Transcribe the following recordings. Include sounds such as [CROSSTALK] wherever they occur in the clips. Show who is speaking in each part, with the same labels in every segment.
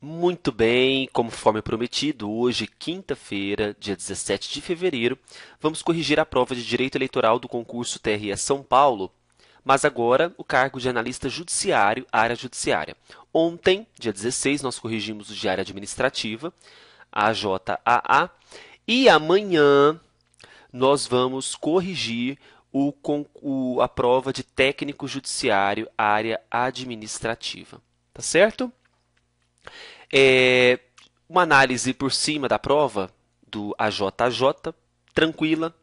Speaker 1: Muito bem, conforme prometido, hoje, quinta-feira, dia 17 de fevereiro, vamos corrigir a prova de Direito Eleitoral do concurso TRE São Paulo, mas agora o cargo de analista judiciário, área judiciária. Ontem, dia 16, nós corrigimos o de área administrativa, AJAA, e amanhã nós vamos corrigir o, o a prova de técnico judiciário, área administrativa. Tá certo? É, uma análise por cima da prova, do AJJ, tranquila,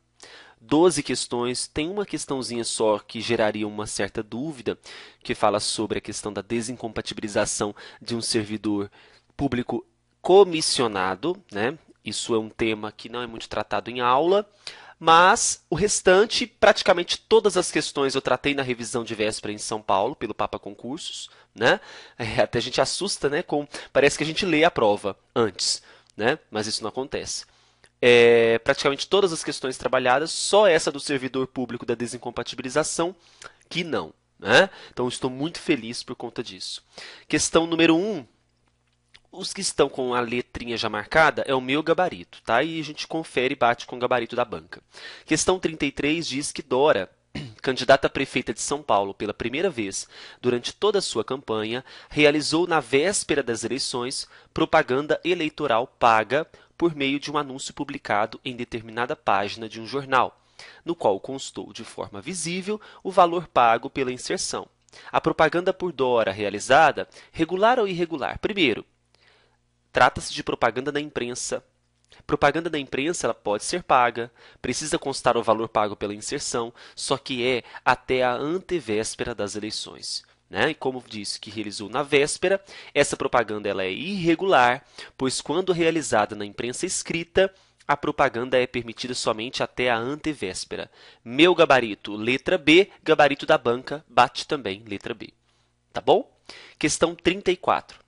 Speaker 1: 12 questões, tem uma questãozinha só que geraria uma certa dúvida, que fala sobre a questão da desincompatibilização de um servidor público comissionado, né? Isso é um tema que não é muito tratado em aula, mas o restante, praticamente todas as questões eu tratei na revisão de véspera em São Paulo, pelo Papa Concursos, né? É, até a gente assusta, né? Com, parece que a gente lê a prova antes, né? Mas isso não acontece. É, praticamente todas as questões trabalhadas, só essa do servidor público da desincompatibilização, que não. Né? Então estou muito feliz por conta disso. Questão número 1, um, os que estão com a letrinha já marcada é o meu gabarito, tá? E a gente confere e bate com o gabarito da banca. Questão 33 diz que Dora [CLEARS THROAT] candidata a prefeita de São Paulo pela primeira vez durante toda a sua campanha, realizou na véspera das eleições propaganda eleitoral paga por meio de um anúncio publicado em determinada página de um jornal, no qual constou de forma visível o valor pago pela inserção. A propaganda por Dora realizada, regular ou irregular? Primeiro, Trata-se de propaganda da imprensa. Propaganda da imprensa ela pode ser paga, precisa constar o valor pago pela inserção, só que é até a antevéspera das eleições. Né? E como disse que realizou na véspera, essa propaganda ela é irregular, pois quando realizada na imprensa escrita, a propaganda é permitida somente até a antevéspera. Meu gabarito, letra B, gabarito da banca, bate também, letra B. Tá bom? Questão 34.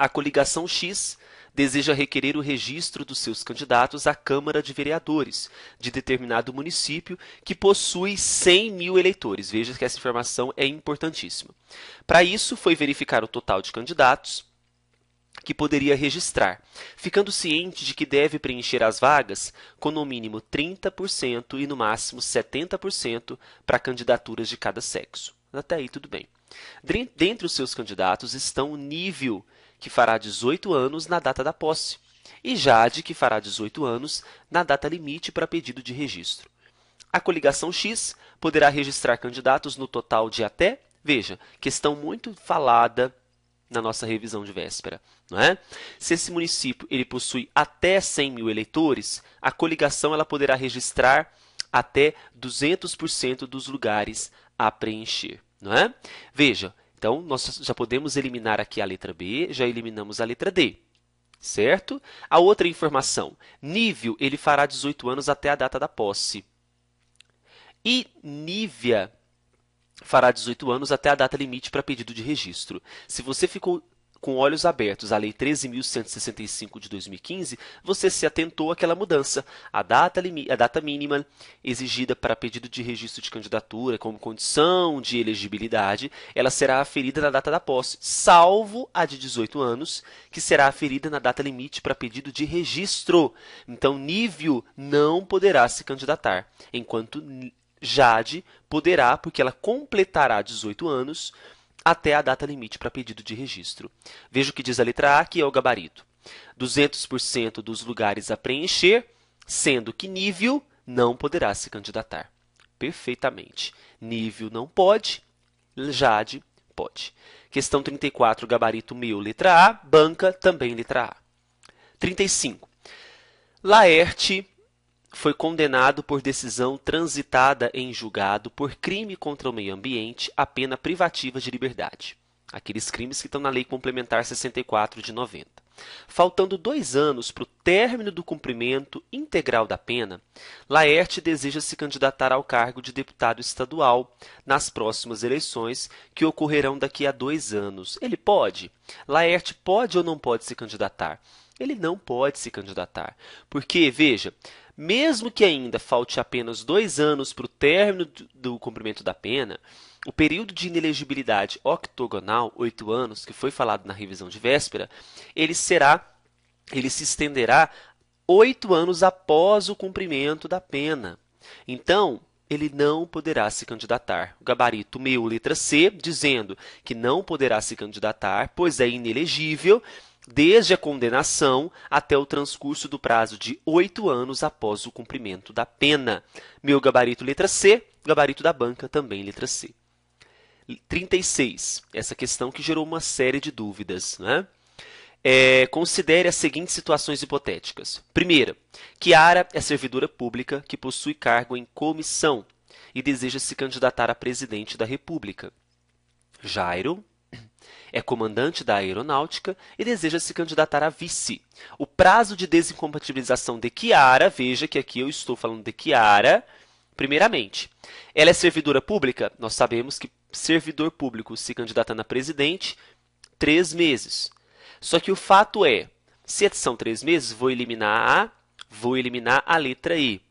Speaker 1: A coligação X deseja requerer o registro dos seus candidatos à Câmara de Vereadores de determinado município que possui 100 mil eleitores. Veja que essa informação é importantíssima. Para isso, foi verificar o total de candidatos que poderia registrar, ficando ciente de que deve preencher as vagas com no mínimo 30% e no máximo 70% para candidaturas de cada sexo. Até aí tudo bem. Dentre os seus candidatos estão o nível que fará 18 anos na data da posse, e Jade, que fará 18 anos na data limite para pedido de registro. A coligação X poderá registrar candidatos no total de até, veja, questão muito falada na nossa revisão de véspera. Não é? Se esse município ele possui até 100 mil eleitores, a coligação ela poderá registrar até 200% dos lugares a preencher. Não é? Veja, então, nós já podemos eliminar aqui a letra B, já eliminamos a letra D, certo? A outra informação, Nível, ele fará 18 anos até a data da posse. E Nívia fará 18 anos até a data limite para pedido de registro. Se você ficou com olhos abertos à Lei 13.165 de 2015, você se atentou àquela mudança. A data, a data mínima exigida para pedido de registro de candidatura como condição de elegibilidade, ela será aferida na data da posse, salvo a de 18 anos, que será aferida na data limite para pedido de registro. Então, Nívio não poderá se candidatar, enquanto Jade poderá, porque ela completará 18 anos até a data limite para pedido de registro. Veja o que diz a letra A, que é o gabarito. 200% dos lugares a preencher, sendo que nível não poderá se candidatar. Perfeitamente. Nível não pode, Jade pode. Questão 34, gabarito meu, letra A, banca, também letra A. 35. Laerte foi condenado por decisão transitada em julgado por crime contra o meio ambiente a pena privativa de liberdade, aqueles crimes que estão na Lei Complementar 64 de 90. Faltando dois anos para o término do cumprimento integral da pena, Laerte deseja se candidatar ao cargo de deputado estadual nas próximas eleições, que ocorrerão daqui a dois anos. Ele pode? Laerte pode ou não pode se candidatar? ele não pode se candidatar. Porque, veja, mesmo que ainda falte apenas dois anos para o término do cumprimento da pena, o período de inelegibilidade octogonal, oito anos, que foi falado na revisão de véspera, ele será, ele se estenderá oito anos após o cumprimento da pena. Então, ele não poderá se candidatar. O gabarito meu, letra C, dizendo que não poderá se candidatar, pois é inelegível, desde a condenação até o transcurso do prazo de oito anos após o cumprimento da pena. Meu gabarito, letra C. Gabarito da banca, também letra C. 36. Essa questão que gerou uma série de dúvidas. Né? É, considere as seguintes situações hipotéticas. Primeira, Kiara é servidora pública que possui cargo em comissão e deseja se candidatar a presidente da República. Jairo é comandante da aeronáutica e deseja se candidatar a vice. O prazo de desincompatibilização de Kiara, veja que aqui eu estou falando de Kiara, primeiramente. Ela é servidora pública? Nós sabemos que servidor público se candidata na presidente, três meses. Só que o fato é, se são três meses, vou eliminar a, vou eliminar a letra I.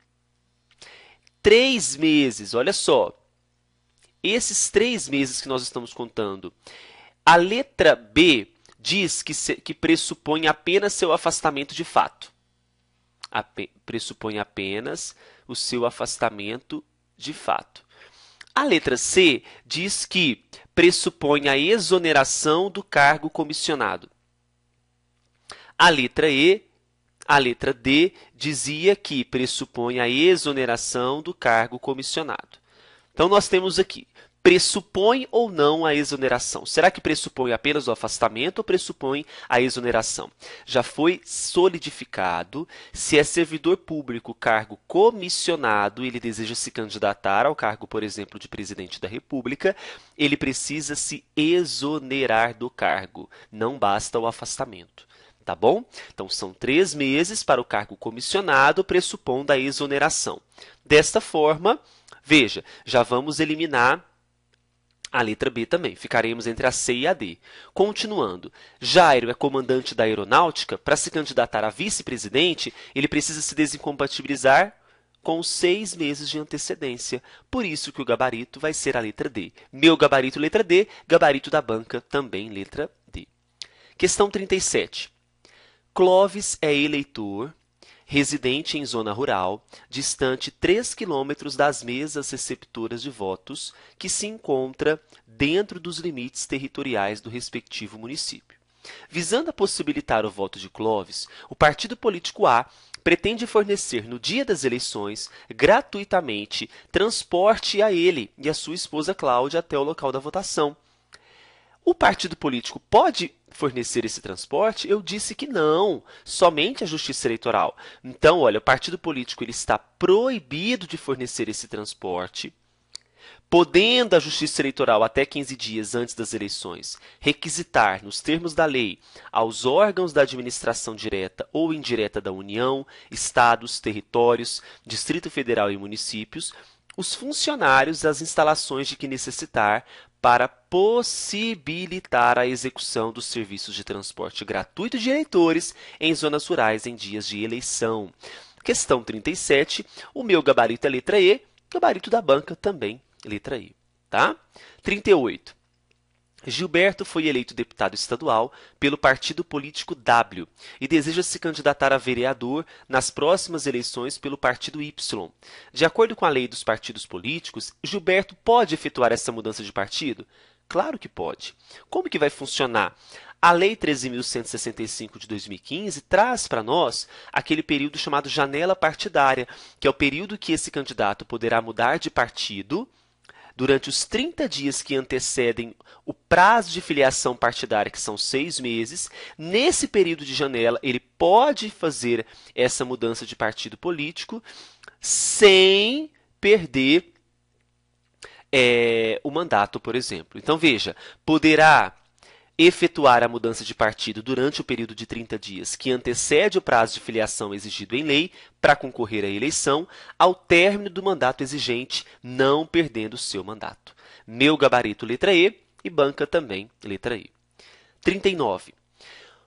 Speaker 1: Três meses, olha só. Esses três meses que nós estamos contando, a letra B diz que, se, que pressupõe apenas seu afastamento de fato. Ape, pressupõe apenas o seu afastamento de fato. A letra C diz que pressupõe a exoneração do cargo comissionado. A letra E, a letra D dizia que pressupõe a exoneração do cargo comissionado. Então nós temos aqui pressupõe ou não a exoneração? Será que pressupõe apenas o afastamento ou pressupõe a exoneração? Já foi solidificado se é servidor público, cargo comissionado, ele deseja se candidatar ao cargo, por exemplo, de presidente da República, ele precisa se exonerar do cargo. Não basta o afastamento tá bom? Então, são três meses para o cargo comissionado, pressupondo a exoneração. Desta forma, veja, já vamos eliminar a letra B também. Ficaremos entre a C e a D. Continuando, Jairo é comandante da aeronáutica. Para se candidatar a vice-presidente, ele precisa se desincompatibilizar com seis meses de antecedência. Por isso que o gabarito vai ser a letra D. Meu gabarito, letra D. Gabarito da banca, também letra D. Questão 37. Clóvis é eleitor residente em zona rural, distante 3 quilômetros das mesas receptoras de votos, que se encontra dentro dos limites territoriais do respectivo município. Visando a possibilitar o voto de Clóvis, o partido político A pretende fornecer no dia das eleições, gratuitamente, transporte a ele e a sua esposa Cláudia até o local da votação, o partido político pode fornecer esse transporte? Eu disse que não, somente a Justiça Eleitoral. Então, olha, o partido político ele está proibido de fornecer esse transporte, podendo a Justiça Eleitoral até 15 dias antes das eleições requisitar, nos termos da lei, aos órgãos da administração direta ou indireta da União, estados, territórios, Distrito Federal e municípios, os funcionários e as instalações de que necessitar para possibilitar a execução dos serviços de transporte gratuito de eleitores em zonas rurais em dias de eleição. Questão 37, o meu gabarito é letra E, gabarito da banca também letra tá? E, tá? 38. Gilberto foi eleito deputado estadual pelo partido político W e deseja se candidatar a vereador nas próximas eleições pelo partido Y. De acordo com a lei dos partidos políticos, Gilberto pode efetuar essa mudança de partido? Claro que pode. Como que vai funcionar? A Lei 13.165 de 2015 traz para nós aquele período chamado janela partidária, que é o período que esse candidato poderá mudar de partido durante os 30 dias que antecedem o prazo de filiação partidária, que são seis meses, nesse período de janela, ele pode fazer essa mudança de partido político sem perder é, o mandato, por exemplo. Então, veja, poderá efetuar a mudança de partido durante o período de 30 dias que antecede o prazo de filiação exigido em lei para concorrer à eleição, ao término do mandato exigente, não perdendo o seu mandato. Meu gabarito, letra E, e banca também, letra E. 39.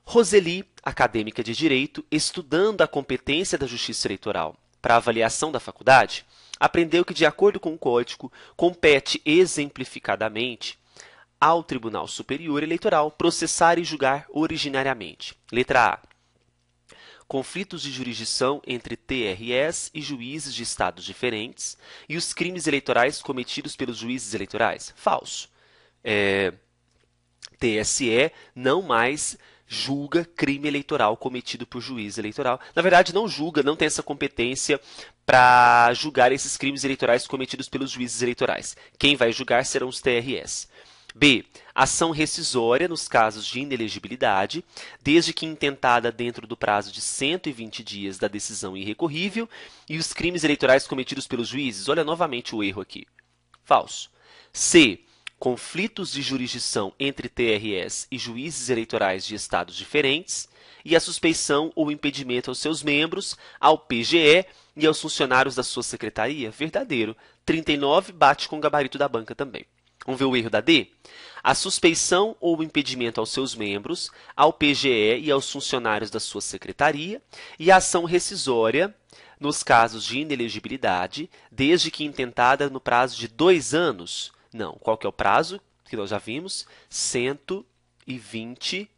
Speaker 1: Roseli, acadêmica de Direito, estudando a competência da Justiça Eleitoral para avaliação da faculdade, aprendeu que, de acordo com o Código, compete exemplificadamente ao Tribunal Superior Eleitoral processar e julgar originariamente. Letra A conflitos de jurisdição entre TRS e juízes de estados diferentes e os crimes eleitorais cometidos pelos juízes eleitorais? Falso. É, TSE não mais julga crime eleitoral cometido por juiz eleitoral. Na verdade, não julga, não tem essa competência para julgar esses crimes eleitorais cometidos pelos juízes eleitorais. Quem vai julgar serão os TRS. B. Ação rescisória nos casos de inelegibilidade, desde que intentada dentro do prazo de 120 dias da decisão irrecorrível, e os crimes eleitorais cometidos pelos juízes. Olha novamente o erro aqui. Falso. C. Conflitos de jurisdição entre TRS e juízes eleitorais de estados diferentes, e a suspeição ou impedimento aos seus membros, ao PGE e aos funcionários da sua secretaria. Verdadeiro. 39 bate com o gabarito da banca também. Vamos ver o erro da D? A suspeição ou impedimento aos seus membros, ao PGE e aos funcionários da sua secretaria, e a ação rescisória nos casos de inelegibilidade, desde que intentada no prazo de dois anos. Não, qual que é o prazo? Que nós já vimos, 120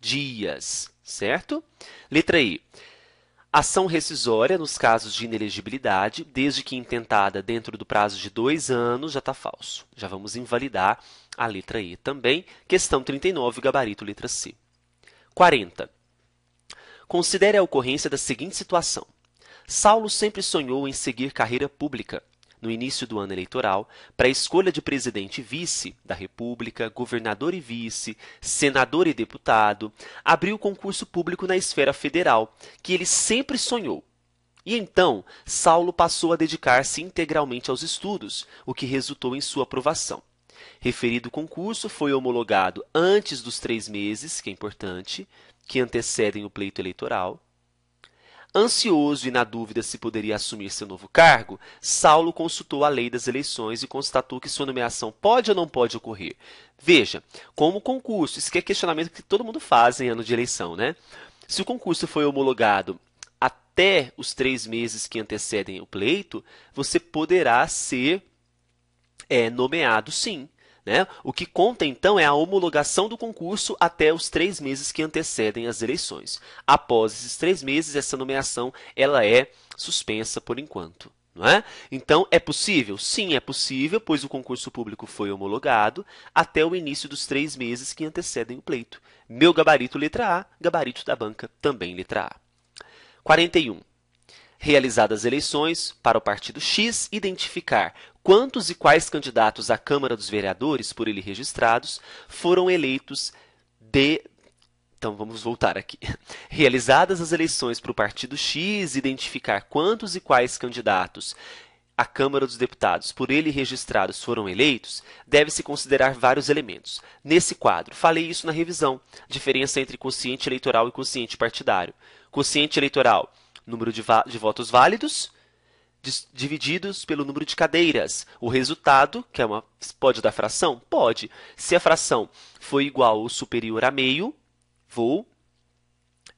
Speaker 1: dias, certo? Letra I. Ação rescisória, nos casos de inelegibilidade, desde que intentada dentro do prazo de dois anos, já está falso. Já vamos invalidar a letra E também. Questão 39, gabarito, letra C. 40. Considere a ocorrência da seguinte situação. Saulo sempre sonhou em seguir carreira pública, no início do ano eleitoral, para a escolha de presidente e vice da República, governador e vice, senador e deputado, abriu o concurso público na esfera federal, que ele sempre sonhou. E então, Saulo passou a dedicar-se integralmente aos estudos, o que resultou em sua aprovação. Referido concurso foi homologado antes dos três meses, que é importante, que antecedem o pleito eleitoral, Ansioso e na dúvida se poderia assumir seu novo cargo, Saulo consultou a lei das eleições e constatou que sua nomeação pode ou não pode ocorrer. Veja, como o concurso, isso que é questionamento que todo mundo faz em ano de eleição, né? Se o concurso foi homologado até os três meses que antecedem o pleito, você poderá ser é, nomeado sim. Né? O que conta, então, é a homologação do concurso até os três meses que antecedem as eleições. Após esses três meses, essa nomeação ela é suspensa por enquanto. É? Então, é possível? Sim, é possível, pois o concurso público foi homologado até o início dos três meses que antecedem o pleito. Meu gabarito, letra A, gabarito da banca, também letra A. 41. Realizadas eleições para o partido X, identificar quantos e quais candidatos à Câmara dos Vereadores, por ele registrados, foram eleitos de então vamos voltar aqui. [LAUGHS] Realizadas as eleições para o partido X, identificar quantos e quais candidatos à Câmara dos Deputados por ele registrados foram eleitos, deve-se considerar vários elementos. Nesse quadro, falei isso na revisão: diferença entre consciente eleitoral e consciente partidário. Consciente eleitoral, número de, de votos válidos, divididos pelo número de cadeiras. O resultado, que é uma pode dar fração? Pode. Se a fração for igual ou superior a meio, vou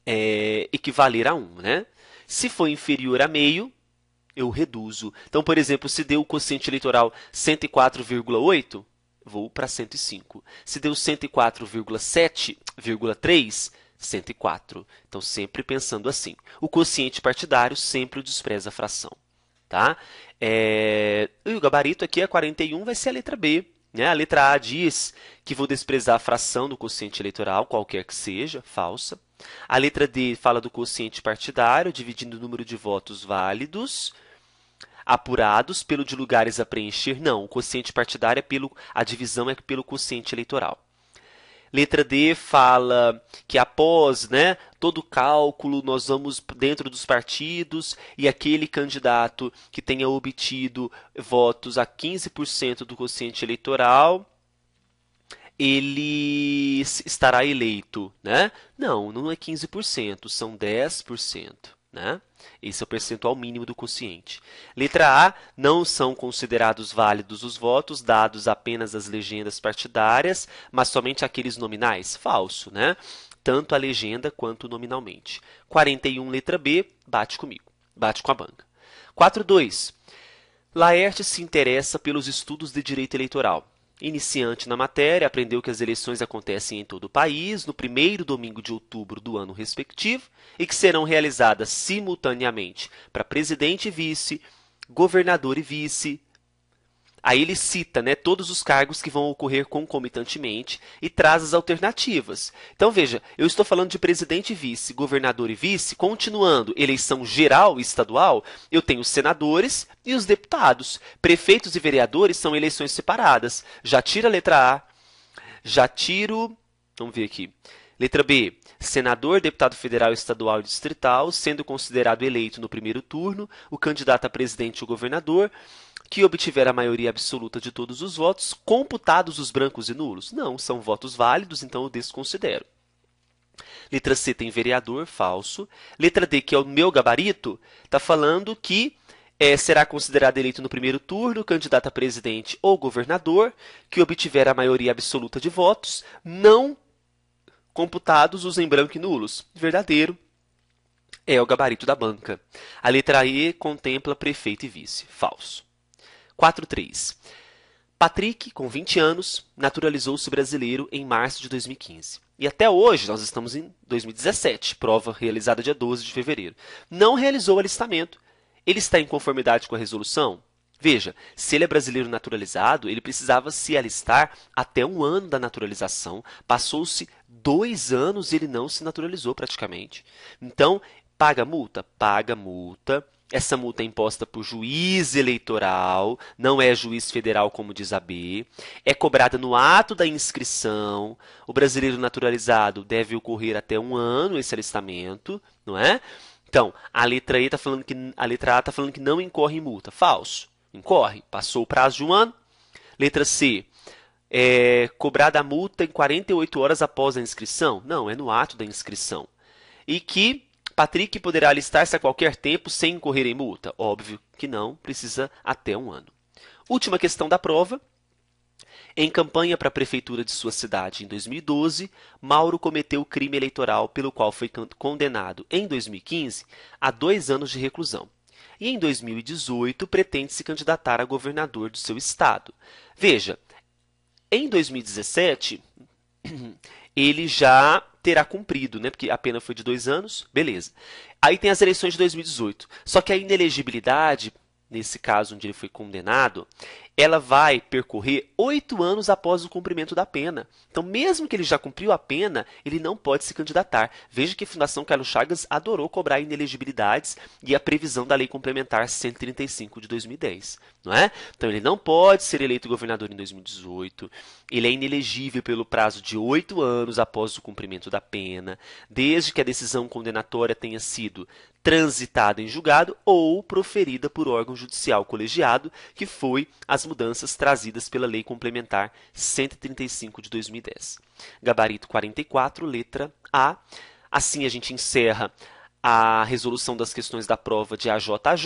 Speaker 1: é, equivaler a 1, né? Se for inferior a meio, eu reduzo. Então, por exemplo, se deu o quociente eleitoral 104,8, vou para 105. Se deu 104,7,3, 104. Então, sempre pensando assim. O quociente partidário sempre despreza a fração. Tá? É... E o gabarito aqui é 41, vai ser a letra B. Né? A letra A diz que vou desprezar a fração do quociente eleitoral, qualquer que seja, falsa. A letra D fala do quociente partidário, dividindo o número de votos válidos apurados pelo de lugares a preencher. Não, o quociente partidário é pelo a divisão é pelo quociente eleitoral. Letra D fala que após né, todo o cálculo, nós vamos dentro dos partidos e aquele candidato que tenha obtido votos a 15% do quociente eleitoral ele estará eleito, né? Não, não é 15%, são 10%, né? Esse é o percentual mínimo do quociente. Letra A. Não são considerados válidos os votos dados apenas às legendas partidárias, mas somente aqueles nominais. Falso, né? Tanto a legenda quanto nominalmente. 41, letra B. Bate comigo. Bate com a banca. 4.2. Laerte se interessa pelos estudos de direito eleitoral iniciante na matéria, aprendeu que as eleições acontecem em todo o país no primeiro domingo de outubro do ano respectivo e que serão realizadas simultaneamente para presidente e vice, governador e vice, Aí ele cita né, todos os cargos que vão ocorrer concomitantemente e traz as alternativas. Então, veja, eu estou falando de presidente e vice, governador e vice. Continuando, eleição geral e estadual, eu tenho os senadores e os deputados. Prefeitos e vereadores são eleições separadas. Já tira a letra A, já tiro. Vamos ver aqui. Letra B, senador, deputado federal, estadual e distrital, sendo considerado eleito no primeiro turno o candidato a presidente ou governador que obtiver a maioria absoluta de todos os votos, computados os brancos e nulos. Não, são votos válidos, então eu desconsidero. Letra C tem vereador, falso. Letra D, que é o meu gabarito, está falando que é, será considerado eleito no primeiro turno candidato a presidente ou governador que obtiver a maioria absoluta de votos, não computados os em branco e nulos. Verdadeiro é o gabarito da banca. A letra E contempla prefeito e vice. Falso. 4.3. Patrick, com 20 anos, naturalizou-se brasileiro em março de 2015. E até hoje, nós estamos em 2017, prova realizada dia 12 de fevereiro. Não realizou o alistamento. Ele está em conformidade com a resolução? Veja, se ele é brasileiro naturalizado, ele precisava se alistar até um ano da naturalização. Passou-se dois anos e ele não se naturalizou praticamente. Então, paga multa? Paga multa. Essa multa é imposta por juiz eleitoral, não é juiz federal, como diz a B. É cobrada no ato da inscrição. O brasileiro naturalizado deve ocorrer até um ano esse alistamento, não é? Então, a letra E está falando que a letra A está falando que não incorre em multa. Falso incorre. Passou o prazo de um ano. Letra C. É cobrada a multa em 48 horas após a inscrição? Não, é no ato da inscrição. E que Patrick poderá listar-se a qualquer tempo sem incorrer em multa? Óbvio que não, precisa até um ano. Última questão da prova. Em campanha para a prefeitura de sua cidade em 2012, Mauro cometeu o crime eleitoral pelo qual foi condenado, em 2015, a dois anos de reclusão e, em 2018, pretende se candidatar a governador do seu estado. Veja, em 2017, [CLEARS THROAT] ele já terá cumprido, né? Porque a pena foi de dois anos, beleza. Aí tem as eleições de 2018. Só que a inelegibilidade, nesse caso onde ele foi condenado, ela vai percorrer oito anos após o cumprimento da pena. Então, mesmo que ele já cumpriu a pena, ele não pode se candidatar. Veja que a Fundação Carlos Chagas adorou cobrar inelegibilidades e a previsão da Lei Complementar 135 de 2010. Não é? Então, ele não pode ser eleito governador em 2018, ele é inelegível pelo prazo de oito anos após o cumprimento da pena, desde que a decisão condenatória tenha sido transitada em julgado ou proferida por órgão judicial colegiado, que foi as mudanças trazidas pela Lei Complementar 135 de 2010. Gabarito 44, letra A. Assim a gente encerra a resolução das questões da prova de AJJ.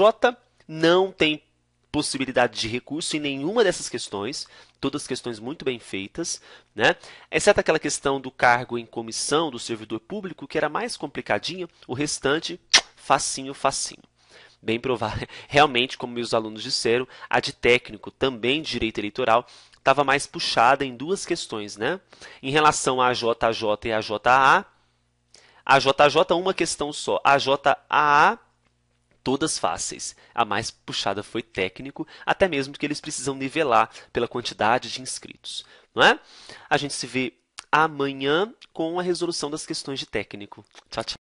Speaker 1: Não tem possibilidade de recurso em nenhuma dessas questões, todas questões muito bem feitas, né? exceto aquela questão do cargo em comissão do servidor público, que era mais complicadinha, o restante, facinho, facinho bem provável, [LAUGHS] realmente, como meus alunos disseram, a de técnico, também de direito eleitoral, estava mais puxada em duas questões, né? Em relação à JJ e à JA, a JJ uma questão só, a JAA todas fáceis. A mais puxada foi técnico, até mesmo porque eles precisam nivelar pela quantidade de inscritos, não é? A gente se vê amanhã com a resolução das questões de técnico. Tchau, tchau.